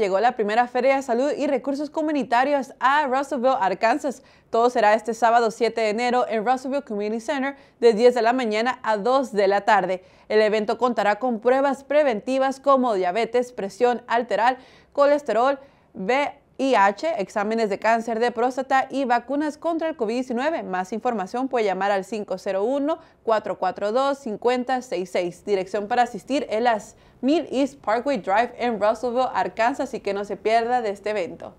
llegó la primera Feria de Salud y Recursos Comunitarios a Russellville, Arkansas. Todo será este sábado 7 de enero en Russellville Community Center de 10 de la mañana a 2 de la tarde. El evento contará con pruebas preventivas como diabetes, presión arterial, colesterol, B IH, exámenes de cáncer de próstata y vacunas contra el COVID-19. Más información puede llamar al 501-442-5066. Dirección para asistir en las 1000 East Parkway Drive en Russellville, Arkansas, así que no se pierda de este evento.